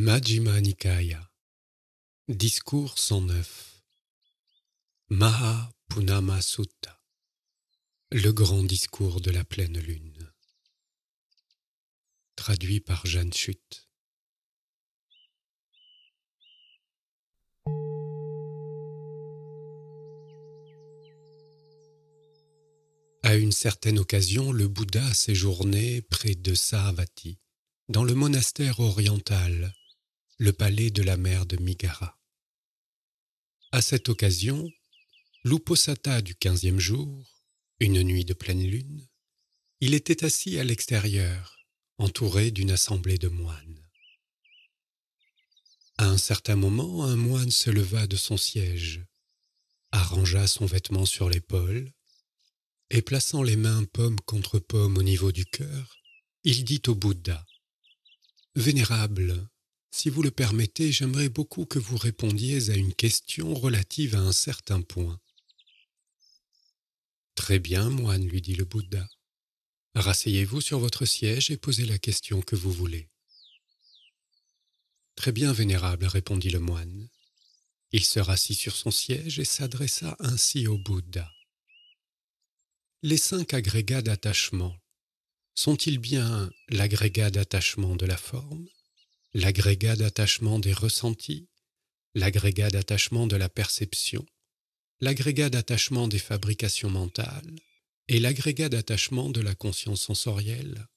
Majjhima Nikaya Discours 109 Maha Punama Le grand discours de la pleine lune Traduit par Jeanne Chute À une certaine occasion, le Bouddha séjournait près de Sahavati, dans le monastère oriental le palais de la mère de Migara. À cette occasion, l'uposatha du quinzième jour, une nuit de pleine lune, il était assis à l'extérieur, entouré d'une assemblée de moines. À un certain moment, un moine se leva de son siège, arrangea son vêtement sur l'épaule, et plaçant les mains pomme contre pomme au niveau du cœur, il dit au Bouddha Vénérable, si vous le permettez, j'aimerais beaucoup que vous répondiez à une question relative à un certain point. Très bien, moine, lui dit le Bouddha. Rasseyez-vous sur votre siège et posez la question que vous voulez. Très bien, vénérable, répondit le moine. Il se rassit sur son siège et s'adressa ainsi au Bouddha. Les cinq agrégats d'attachement sont-ils bien l'agrégat d'attachement de la forme, l'agrégat d'attachement des ressentis, l'agrégat d'attachement de la perception, l'agrégat d'attachement des fabrications mentales et l'agrégat d'attachement de la conscience sensorielle.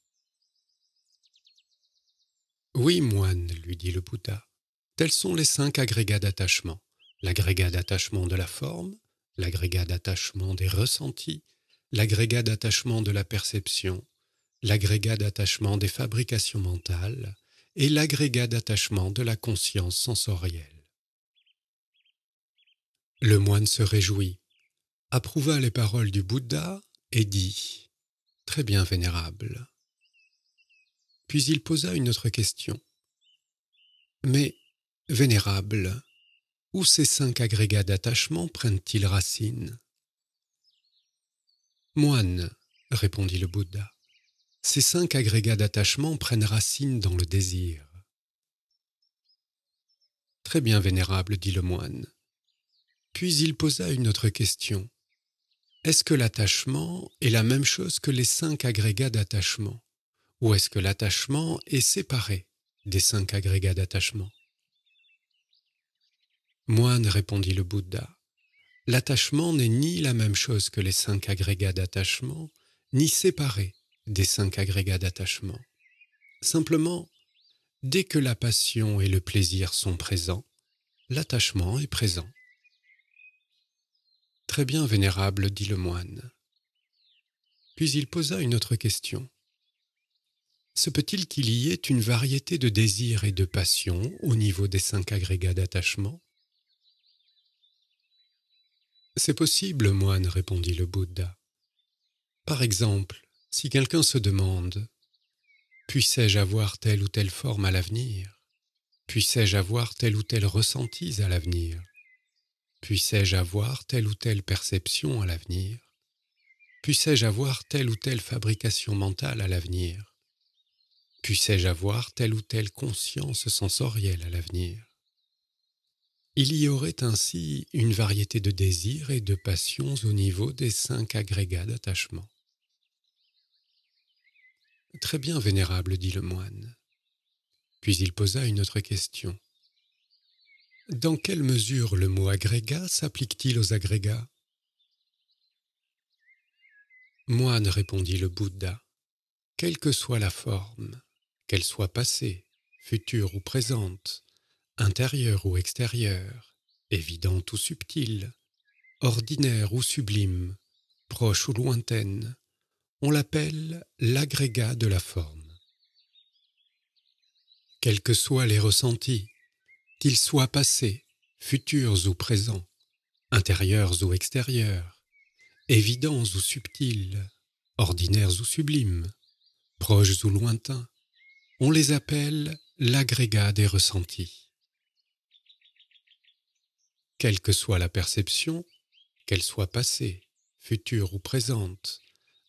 Oui, moine, lui dit le Bouddha, tels sont les cinq agrégats d'attachement. L'agrégat d'attachement de la forme, l'agrégat d'attachement des ressentis, l'agrégat d'attachement de la perception, l'agrégat d'attachement des fabrications mentales et l'agrégat d'attachement de la conscience sensorielle. Le moine se réjouit, approuva les paroles du Bouddha et dit ⁇ Très bien, vénérable ⁇ Puis il posa une autre question. Mais, vénérable, où ces cinq agrégats d'attachement prennent-ils racine Moine, répondit le Bouddha, ces cinq agrégats d'attachement prennent racine dans le désir. Très bien, vénérable, dit le moine. Puis il posa une autre question. Est-ce que l'attachement est la même chose que les cinq agrégats d'attachement Ou est-ce que l'attachement est séparé des cinq agrégats d'attachement Moine, répondit le Bouddha, l'attachement n'est ni la même chose que les cinq agrégats d'attachement, ni séparé des cinq agrégats d'attachement. Simplement, dès que la passion et le plaisir sont présents, l'attachement est présent. Très bien, vénérable, dit le moine. Puis il posa une autre question. Se peut-il qu'il y ait une variété de désirs et de passions au niveau des cinq agrégats d'attachement C'est possible, moine, répondit le Bouddha. Par exemple, si quelqu'un se demande Puissais-je avoir telle ou telle forme à l'avenir Puissais-je avoir telle ou telle ressenti à l'avenir Puissais-je avoir telle ou telle perception à l'avenir Puissais-je avoir telle ou telle fabrication mentale à l'avenir Puissais-je avoir telle ou telle conscience sensorielle à l'avenir Il y aurait ainsi une variété de désirs et de passions au niveau des cinq agrégats d'attachement. Très bien, vénérable, dit le moine. Puis il posa une autre question. Dans quelle mesure le mot agrégat s'applique-t-il aux agrégats Moine, répondit le Bouddha, quelle que soit la forme, qu'elle soit passée, future ou présente, intérieure ou extérieure, évidente ou subtile, ordinaire ou sublime, proche ou lointaine, on l'appelle l'agrégat de la forme. Quels que soient les ressentis, qu'ils soient passés, futurs ou présents, intérieurs ou extérieurs, évidents ou subtils, ordinaires ou sublimes, proches ou lointains, on les appelle l'agrégat des ressentis. Quelle que soit la perception, qu'elle soit passée, future ou présente,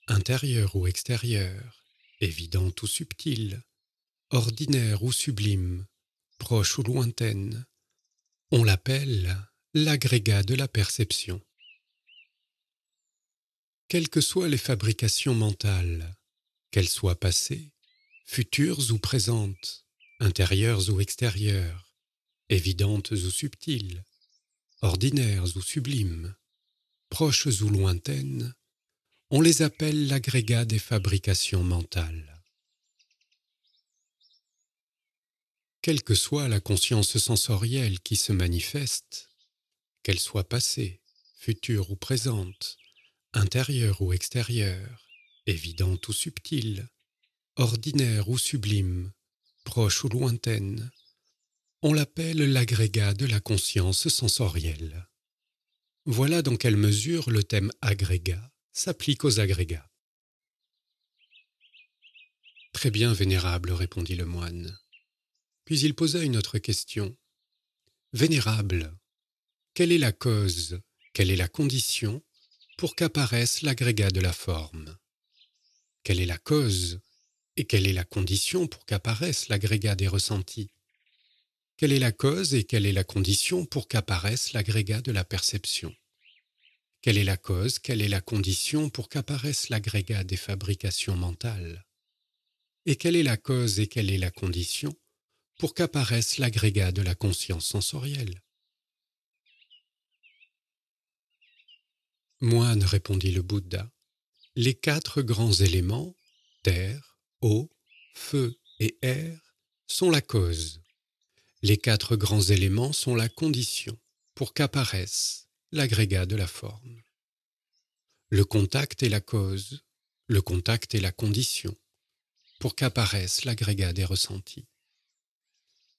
Intérieur ou extérieur, évidente ou subtile, ordinaire ou sublime, proche ou lointaine. On l'appelle l'agrégat de la perception. Quelles que soient les fabrications mentales, qu'elles soient passées, futures ou présentes, intérieures ou extérieures, évidentes ou subtiles, ordinaires ou sublimes, proches ou lointaines, on les appelle l'agrégat des fabrications mentales. Quelle que soit la conscience sensorielle qui se manifeste, qu'elle soit passée, future ou présente, intérieure ou extérieure, évidente ou subtile, ordinaire ou sublime, proche ou lointaine, on l'appelle l'agrégat de la conscience sensorielle. Voilà dans quelle mesure le thème agrégat s'applique aux agrégats. Très bien, Vénérable, répondit le moine. Puis il posa une autre question. Vénérable, quelle est la cause, quelle est la condition pour qu'apparaisse l'agrégat de la forme Quelle est la cause et quelle est la condition pour qu'apparaisse l'agrégat des ressentis Quelle est la cause et quelle est la condition pour qu'apparaisse l'agrégat de la perception quelle est la cause, quelle est la condition pour qu'apparaisse l'agrégat des fabrications mentales Et quelle est la cause et quelle est la condition pour qu'apparaisse l'agrégat de la conscience sensorielle Moine, répondit le Bouddha, les quatre grands éléments, terre, eau, feu et air, sont la cause. Les quatre grands éléments sont la condition pour qu'apparaisse l'agrégat de la forme. Le contact est la cause, le contact est la condition pour qu'apparaisse l'agrégat des ressentis.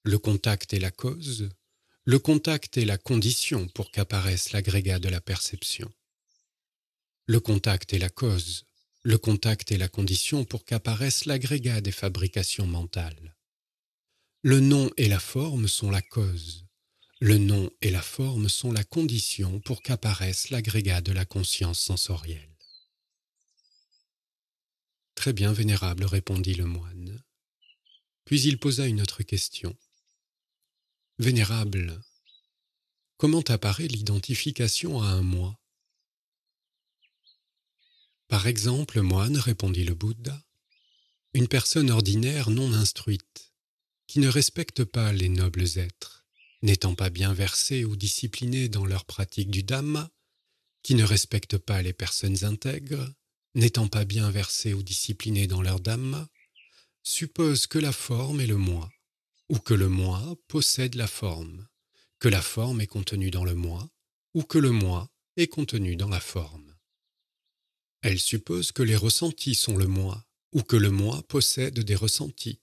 Le contact est la cause, le contact est la condition pour qu'apparaisse l'agrégat de la perception. Le contact est la cause, le contact est la condition pour qu'apparaisse l'agrégat des fabrications mentales. Le nom et la forme sont la cause, le nom et la forme sont la condition pour qu'apparaisse l'agrégat de la conscience sensorielle. Très bien, vénérable, répondit le moine. Puis il posa une autre question. Vénérable, comment apparaît l'identification à un moi Par exemple, moine, répondit le Bouddha, une personne ordinaire non instruite, qui ne respecte pas les nobles êtres n'étant pas bien versés ou disciplinés dans leur pratique du Dhamma, qui ne respectent pas les personnes intègres, n'étant pas bien versés ou disciplinés dans leur Dhamma, supposent que la forme est le moi, ou que le moi possède la forme, que la forme est contenue dans le moi, ou que le moi est contenu dans la forme. Elle suppose que les ressentis sont le moi, ou que le moi possède des ressentis,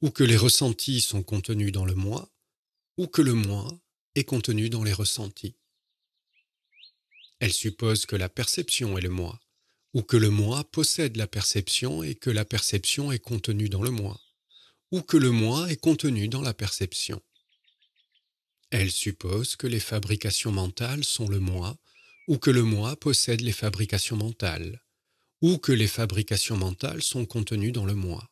ou que les ressentis sont contenus dans le moi, ou que le moi est contenu dans les ressentis. Elle suppose que la perception est le moi, ou que le moi possède la perception et que la perception est contenue dans le moi, ou que le moi est contenu dans la perception. Elle suppose que les fabrications mentales sont le moi, ou que le moi possède les fabrications mentales, ou que les fabrications mentales sont contenues dans le moi,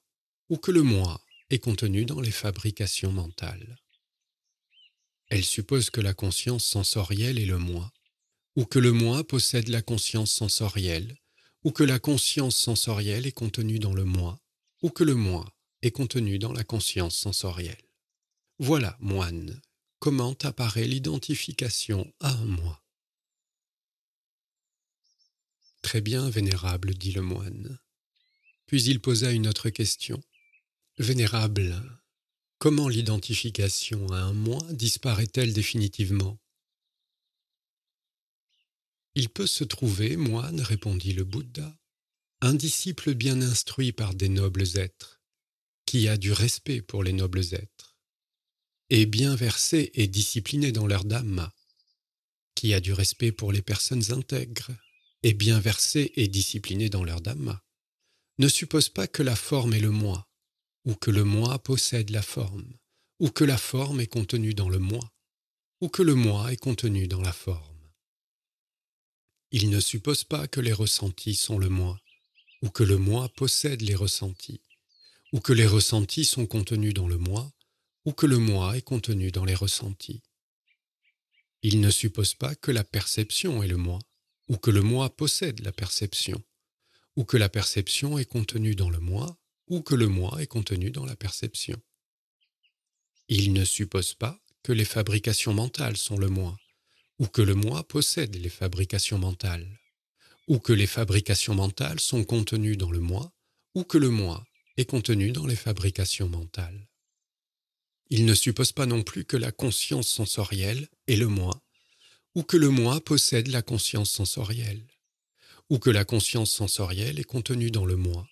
ou que le moi est contenu dans les fabrications mentales. Elle suppose que la conscience sensorielle est le moi, ou que le moi possède la conscience sensorielle, ou que la conscience sensorielle est contenue dans le moi, ou que le moi est contenu dans la conscience sensorielle. Voilà, moine, comment apparaît l'identification à un moi. Très bien, vénérable, dit le moine. Puis il posa une autre question. Vénérable, Comment l'identification à un moi disparaît-elle définitivement Il peut se trouver, moine, répondit le Bouddha, un disciple bien instruit par des nobles êtres, qui a du respect pour les nobles êtres, et bien versé et discipliné dans leur dhamma, qui a du respect pour les personnes intègres, et bien versé et discipliné dans leur dhamma, ne suppose pas que la forme est le moi, ou que le moi possède la forme, ou que la forme est contenue dans le moi, ou que le moi est contenu dans la forme. Il ne suppose pas que les ressentis sont le moi, ou que le moi possède les ressentis, ou que les ressentis sont contenus dans le moi, ou que le moi est contenu dans les ressentis. Il ne suppose pas que la perception est le moi, ou que le moi possède la perception, ou que la perception est contenue dans le moi, ou que le moi est contenu dans la perception. Il ne suppose pas que les fabrications mentales sont le moi, ou que le moi possède les fabrications mentales, ou que les fabrications mentales sont contenues dans le moi, ou que le moi est contenu dans les fabrications mentales. Il ne suppose pas non plus que la conscience sensorielle est le moi, ou que le moi possède la conscience sensorielle, ou que la conscience sensorielle est contenue dans le moi,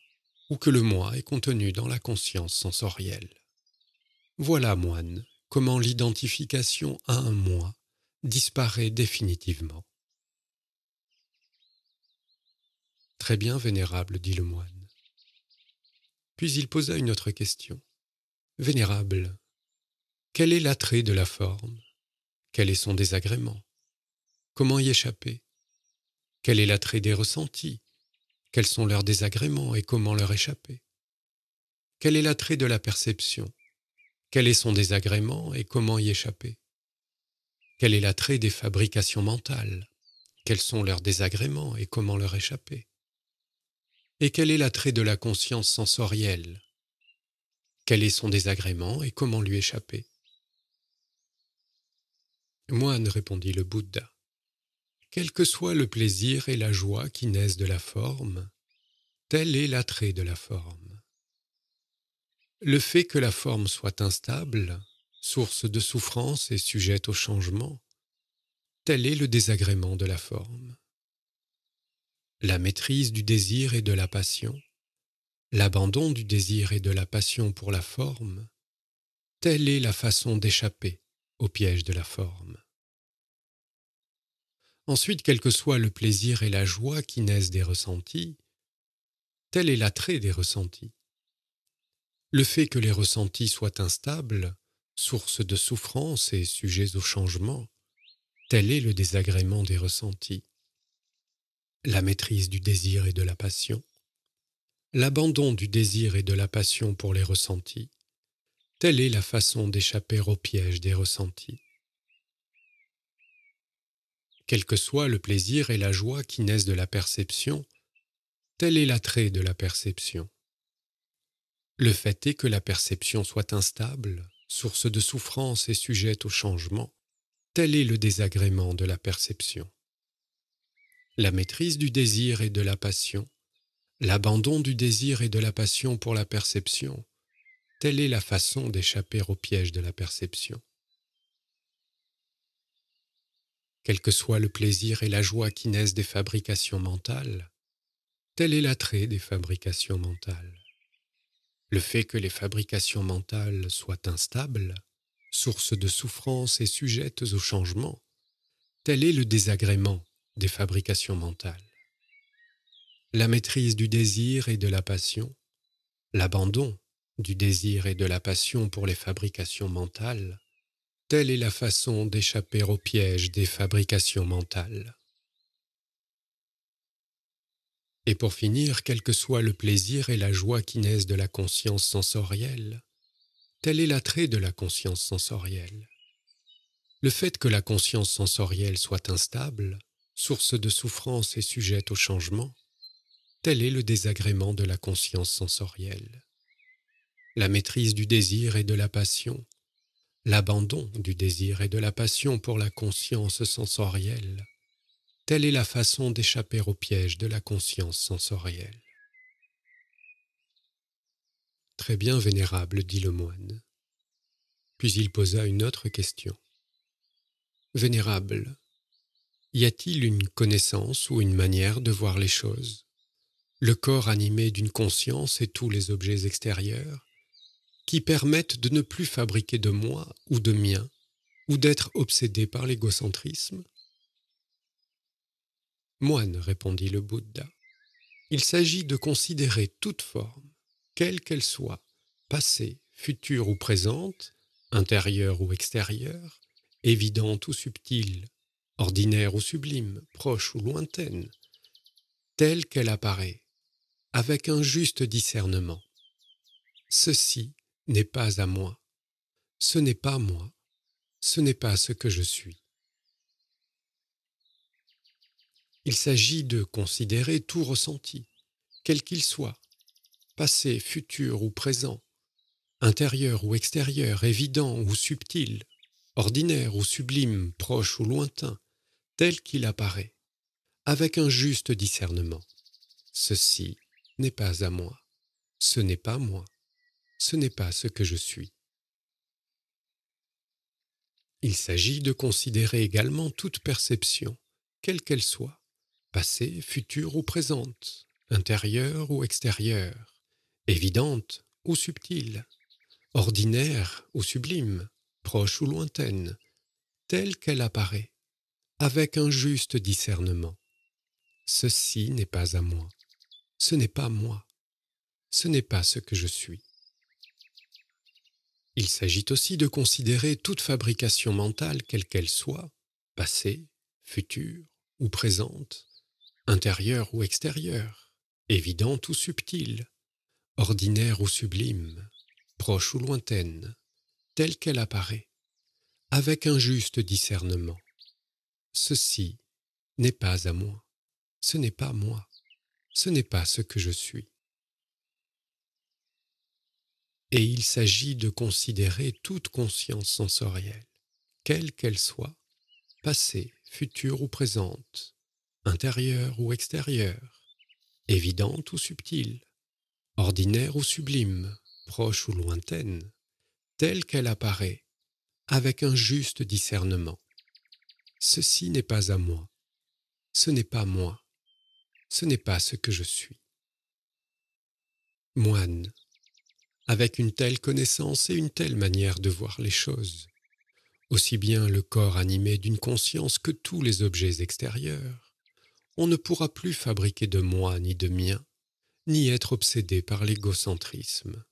ou que le moi est contenu dans la conscience sensorielle. Voilà, moine, comment l'identification à un moi disparaît définitivement. Très bien, vénérable, dit le moine. Puis il posa une autre question. Vénérable, quel est l'attrait de la forme Quel est son désagrément Comment y échapper Quel est l'attrait des ressentis quels sont leurs désagréments et comment leur échapper Quel est l'attrait de la perception Quel est son désagrément et comment y échapper Quel est l'attrait des fabrications mentales Quels sont leurs désagréments et comment leur échapper Et quel est l'attrait de la conscience sensorielle Quel est son désagrément et comment lui échapper Moine, répondit le Bouddha, quel que soit le plaisir et la joie qui naissent de la forme, tel est l'attrait de la forme. Le fait que la forme soit instable, source de souffrance et sujette au changement, tel est le désagrément de la forme. La maîtrise du désir et de la passion, l'abandon du désir et de la passion pour la forme, telle est la façon d'échapper au piège de la forme. Ensuite, quel que soit le plaisir et la joie qui naissent des ressentis, tel est l'attrait des ressentis. Le fait que les ressentis soient instables, source de souffrance et sujets au changement, tel est le désagrément des ressentis. La maîtrise du désir et de la passion, l'abandon du désir et de la passion pour les ressentis, telle est la façon d'échapper au piège des ressentis. Quel que soit le plaisir et la joie qui naissent de la perception, tel est l'attrait de la perception. Le fait est que la perception soit instable, source de souffrance et sujette au changement, tel est le désagrément de la perception. La maîtrise du désir et de la passion, l'abandon du désir et de la passion pour la perception, telle est la façon d'échapper au piège de la perception. quel que soit le plaisir et la joie qui naissent des fabrications mentales, tel est l'attrait des fabrications mentales. Le fait que les fabrications mentales soient instables, source de souffrance et sujettes au changement, tel est le désagrément des fabrications mentales. La maîtrise du désir et de la passion, l'abandon du désir et de la passion pour les fabrications mentales, Telle est la façon d'échapper au piège des fabrications mentales. Et pour finir, quel que soit le plaisir et la joie qui naissent de la conscience sensorielle, tel est l'attrait de la conscience sensorielle. Le fait que la conscience sensorielle soit instable, source de souffrance et sujette au changement, tel est le désagrément de la conscience sensorielle. La maîtrise du désir et de la passion, l'abandon du désir et de la passion pour la conscience sensorielle. Telle est la façon d'échapper au piège de la conscience sensorielle. Très bien, vénérable, dit le moine. Puis il posa une autre question. Vénérable, y a-t-il une connaissance ou une manière de voir les choses Le corps animé d'une conscience et tous les objets extérieurs qui permettent de ne plus fabriquer de moi ou de mien, ou d'être obsédé par l'égocentrisme Moine, répondit le Bouddha, il s'agit de considérer toute forme, quelle qu'elle soit, passée, future ou présente, intérieure ou extérieure, évidente ou subtile, ordinaire ou sublime, proche ou lointaine, telle qu'elle apparaît, avec un juste discernement. Ceci n'est pas à moi. Ce n'est pas moi. Ce n'est pas ce que je suis. Il s'agit de considérer tout ressenti, quel qu'il soit, passé, futur ou présent, intérieur ou extérieur, évident ou subtil, ordinaire ou sublime, proche ou lointain, tel qu'il apparaît, avec un juste discernement. Ceci n'est pas à moi, ce n'est pas moi, ce n'est pas ce que je suis. Il s'agit de considérer également toute perception, quelle qu'elle soit, passée, future ou présente, intérieure ou extérieure, évidente ou subtile, ordinaire ou sublime, proche ou lointaine, telle qu'elle apparaît, avec un juste discernement. Ceci n'est pas à moi, ce n'est pas moi, ce n'est pas ce que je suis. Il s'agit aussi de considérer toute fabrication mentale, quelle qu'elle soit, passée, future ou présente, intérieure ou extérieure, évidente ou subtile, ordinaire ou sublime, proche ou lointaine, telle qu'elle apparaît, avec un juste discernement. Ceci n'est pas à moi, ce n'est pas moi, ce n'est pas ce que je suis et il s'agit de considérer toute conscience sensorielle, quelle qu'elle soit, passée, future ou présente, intérieure ou extérieure, évidente ou subtile, ordinaire ou sublime, proche ou lointaine, telle qu'elle apparaît, avec un juste discernement. Ceci n'est pas à moi, ce n'est pas moi, ce n'est pas ce que je suis. Moine, avec une telle connaissance et une telle manière de voir les choses, aussi bien le corps animé d'une conscience que tous les objets extérieurs, on ne pourra plus fabriquer de moi ni de mien, ni être obsédé par l'égocentrisme.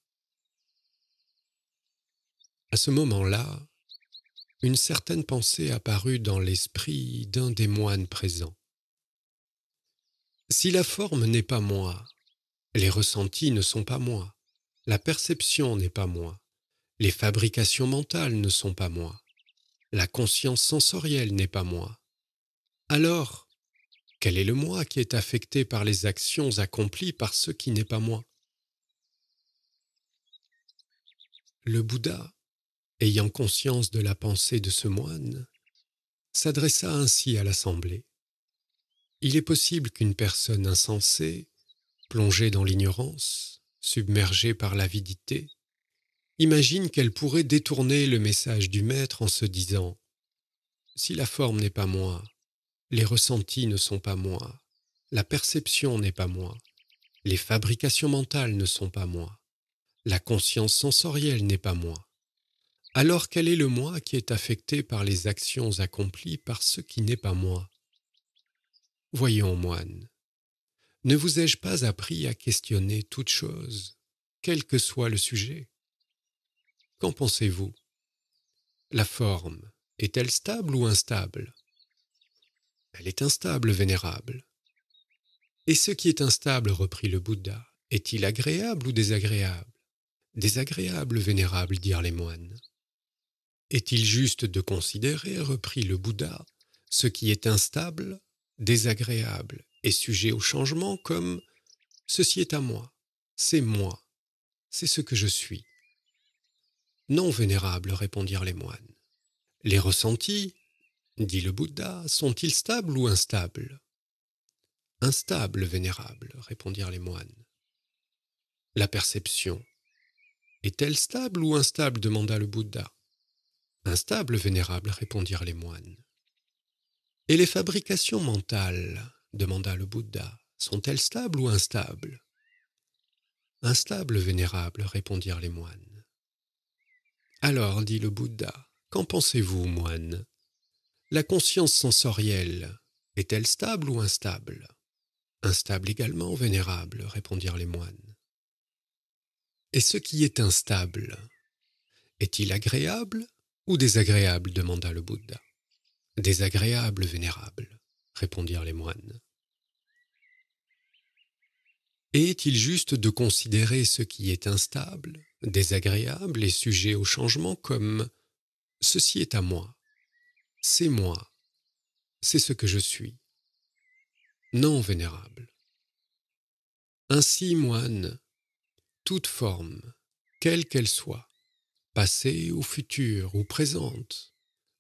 À ce moment-là, une certaine pensée apparut dans l'esprit d'un des moines présents. Si la forme n'est pas moi, les ressentis ne sont pas moi, la perception n'est pas moi. Les fabrications mentales ne sont pas moi. La conscience sensorielle n'est pas moi. Alors, quel est le moi qui est affecté par les actions accomplies par ce qui n'est pas moi Le Bouddha, ayant conscience de la pensée de ce moine, s'adressa ainsi à l'assemblée. Il est possible qu'une personne insensée, plongée dans l'ignorance, submergée par l'avidité, imagine qu'elle pourrait détourner le message du maître en se disant ⁇ Si la forme n'est pas moi, les ressentis ne sont pas moi, la perception n'est pas moi, les fabrications mentales ne sont pas moi, la conscience sensorielle n'est pas moi. Alors quel est le moi qui est affecté par les actions accomplies par ce qui n'est pas moi Voyons, moine, ne vous ai-je pas appris à questionner toute chose, quel que soit le sujet Qu'en pensez-vous La forme est-elle stable ou instable Elle est instable, vénérable. Et ce qui est instable, reprit le Bouddha, est-il agréable ou désagréable Désagréable, vénérable, dirent les moines. Est-il juste de considérer, reprit le Bouddha, ce qui est instable, désagréable est sujet au changement comme ceci est à moi, c'est moi, c'est ce que je suis. Non, vénérable, répondirent les moines. Les ressentis, dit le Bouddha, sont-ils stables ou instables Instables, vénérable, répondirent les moines. La perception, est-elle stable ou instable demanda le Bouddha. Instable, vénérable, répondirent les moines. Et les fabrications mentales demanda le Bouddha, sont-elles stables ou instables Instables, vénérable, répondirent les moines. Alors, dit le Bouddha, qu'en pensez-vous, moine La conscience sensorielle est-elle stable ou instable Instable également, vénérable, répondirent les moines. Et ce qui est instable, est-il agréable ou désagréable demanda le Bouddha. Désagréable, vénérable répondirent les moines. est-il juste de considérer ce qui est instable, désagréable et sujet au changement comme ceci est à moi, c'est moi, c'est ce que je suis Non, vénérable. Ainsi, moine, toute forme, quelle qu'elle soit, passée ou future ou présente,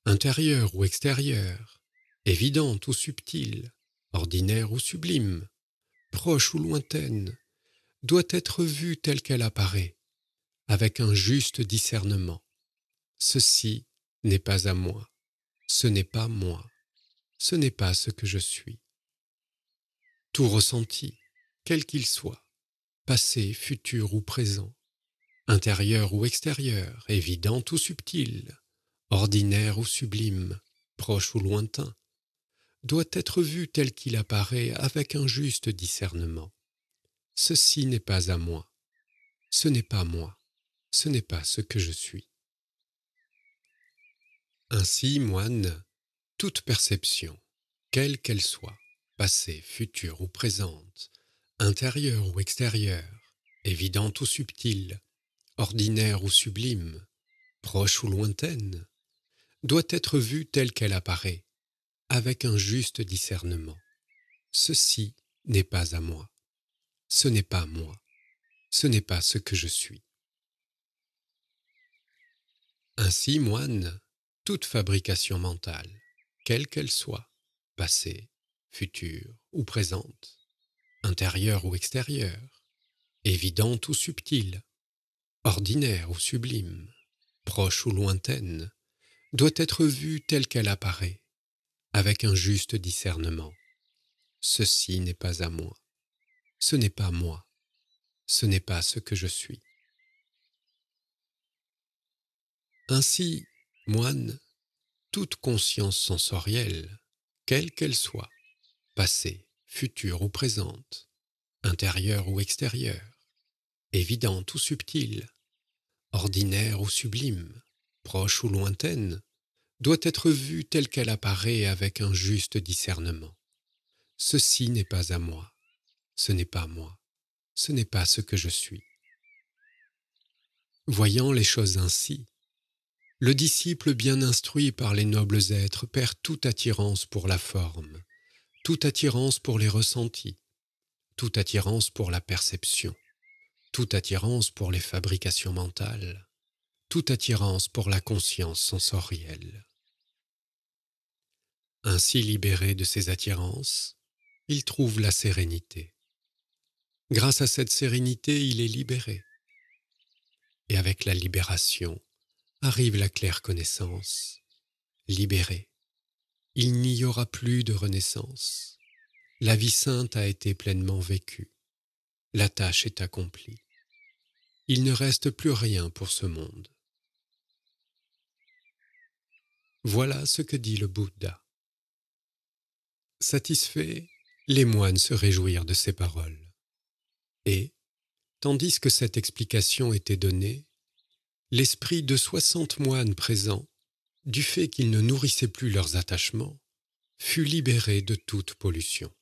intérieure ou extérieure, évidente ou subtile, ordinaire ou sublime, proche ou lointaine, doit être vue telle qu'elle apparaît, avec un juste discernement. Ceci n'est pas à moi, ce n'est pas moi, ce n'est pas ce que je suis. Tout ressenti, quel qu'il soit, passé, futur ou présent, intérieur ou extérieur, évident ou subtil, ordinaire ou sublime, proche ou lointain, doit être vu tel qu'il apparaît avec un juste discernement. Ceci n'est pas à moi, ce n'est pas moi, ce n'est pas ce que je suis. Ainsi, moine, toute perception, quelle qu'elle soit, passée, future ou présente, intérieure ou extérieure, évidente ou subtile, ordinaire ou sublime, proche ou lointaine, doit être vue telle qu'elle apparaît, avec un juste discernement. Ceci n'est pas à moi. Ce n'est pas moi. Ce n'est pas ce que je suis. Ainsi, moine, toute fabrication mentale, quelle qu'elle soit, passée, future ou présente, intérieure ou extérieure, évidente ou subtile, ordinaire ou sublime, proche ou lointaine, doit être vue telle qu'elle apparaît, avec un juste discernement. Ceci n'est pas à moi. Ce n'est pas moi. Ce n'est pas ce que je suis. Ainsi, moine, toute conscience sensorielle, quelle qu'elle soit, passée, future ou présente, intérieure ou extérieure, évidente ou subtile, ordinaire ou sublime, proche ou lointaine, doit être vue telle qu'elle apparaît avec un juste discernement. Ceci n'est pas à moi, ce n'est pas moi, ce n'est pas ce que je suis. Voyant les choses ainsi, le disciple bien instruit par les nobles êtres perd toute attirance pour la forme, toute attirance pour les ressentis, toute attirance pour la perception, toute attirance pour les fabrications mentales, toute attirance pour la conscience sensorielle. Ainsi libéré de ses attirances, il trouve la sérénité. Grâce à cette sérénité, il est libéré. Et avec la libération arrive la claire connaissance. Libéré, il n'y aura plus de renaissance. La vie sainte a été pleinement vécue. La tâche est accomplie. Il ne reste plus rien pour ce monde. Voilà ce que dit le Bouddha. Satisfaits, les moines se réjouirent de ces paroles. Et, tandis que cette explication était donnée, l'esprit de soixante moines présents, du fait qu'ils ne nourrissaient plus leurs attachements, fut libéré de toute pollution.